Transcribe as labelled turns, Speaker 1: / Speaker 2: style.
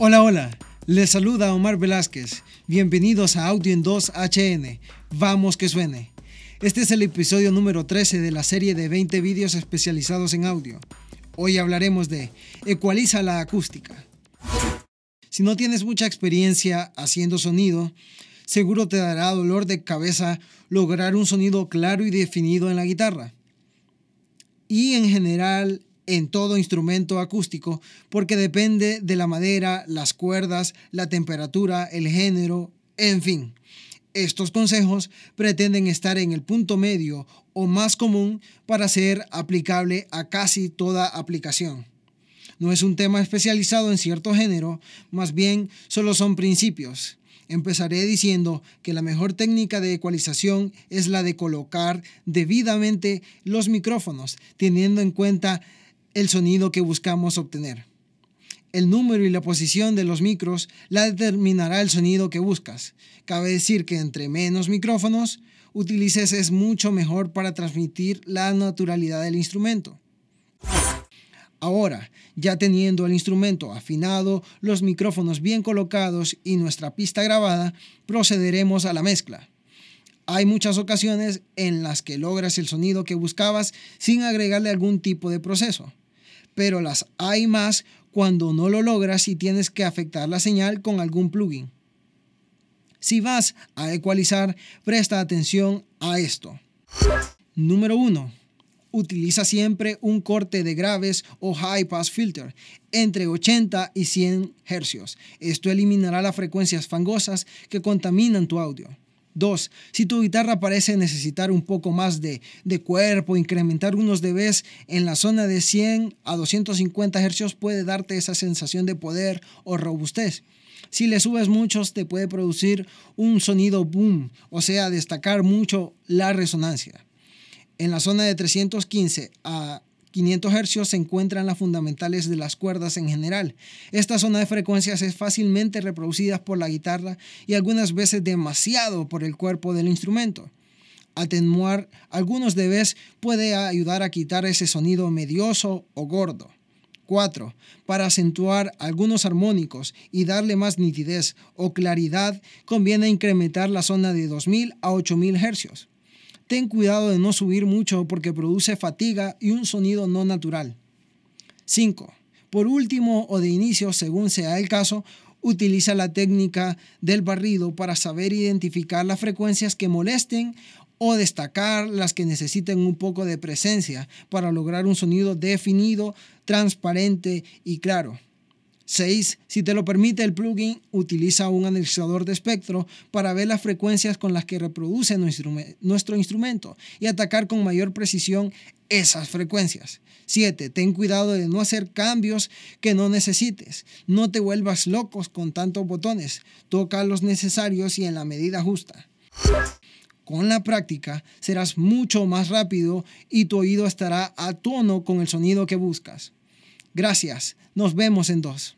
Speaker 1: Hola, hola. Les saluda Omar Velázquez. Bienvenidos a Audio en 2HN. Vamos que suene. Este es el episodio número 13 de la serie de 20 vídeos especializados en audio. Hoy hablaremos de Ecualiza la acústica. Si no tienes mucha experiencia haciendo sonido, seguro te dará dolor de cabeza lograr un sonido claro y definido en la guitarra. Y en general en todo instrumento acústico porque depende de la madera, las cuerdas, la temperatura, el género, en fin. Estos consejos pretenden estar en el punto medio o más común para ser aplicable a casi toda aplicación. No es un tema especializado en cierto género, más bien solo son principios. Empezaré diciendo que la mejor técnica de ecualización es la de colocar debidamente los micrófonos, teniendo en cuenta el sonido que buscamos obtener. El número y la posición de los micros la determinará el sonido que buscas. Cabe decir que entre menos micrófonos utilices es mucho mejor para transmitir la naturalidad del instrumento. Ahora, ya teniendo el instrumento afinado, los micrófonos bien colocados y nuestra pista grabada, procederemos a la mezcla. Hay muchas ocasiones en las que logras el sonido que buscabas sin agregarle algún tipo de proceso pero las hay más cuando no lo logras y tienes que afectar la señal con algún plugin. Si vas a ecualizar, presta atención a esto. Número 1. Utiliza siempre un corte de graves o high pass filter entre 80 y 100 Hz. Esto eliminará las frecuencias fangosas que contaminan tu audio. Dos, si tu guitarra parece necesitar un poco más de, de cuerpo, incrementar unos dBs en la zona de 100 a 250 Hz puede darte esa sensación de poder o robustez. Si le subes muchos, te puede producir un sonido boom, o sea, destacar mucho la resonancia. En la zona de 315 a 500 Hz se encuentran las fundamentales de las cuerdas en general. Esta zona de frecuencias es fácilmente reproducida por la guitarra y algunas veces demasiado por el cuerpo del instrumento. Atenuar algunos vez puede ayudar a quitar ese sonido medioso o gordo. 4. Para acentuar algunos armónicos y darle más nitidez o claridad, conviene incrementar la zona de 2000 a 8000 Hz. Ten cuidado de no subir mucho porque produce fatiga y un sonido no natural. 5. Por último o de inicio, según sea el caso, utiliza la técnica del barrido para saber identificar las frecuencias que molesten o destacar las que necesiten un poco de presencia para lograr un sonido definido, transparente y claro. 6. Si te lo permite el plugin, utiliza un analizador de espectro para ver las frecuencias con las que reproduce nuestro instrumento y atacar con mayor precisión esas frecuencias. 7. Ten cuidado de no hacer cambios que no necesites. No te vuelvas locos con tantos botones. Toca los necesarios y en la medida justa. Con la práctica serás mucho más rápido y tu oído estará a tono con el sonido que buscas. Gracias. Nos vemos en dos.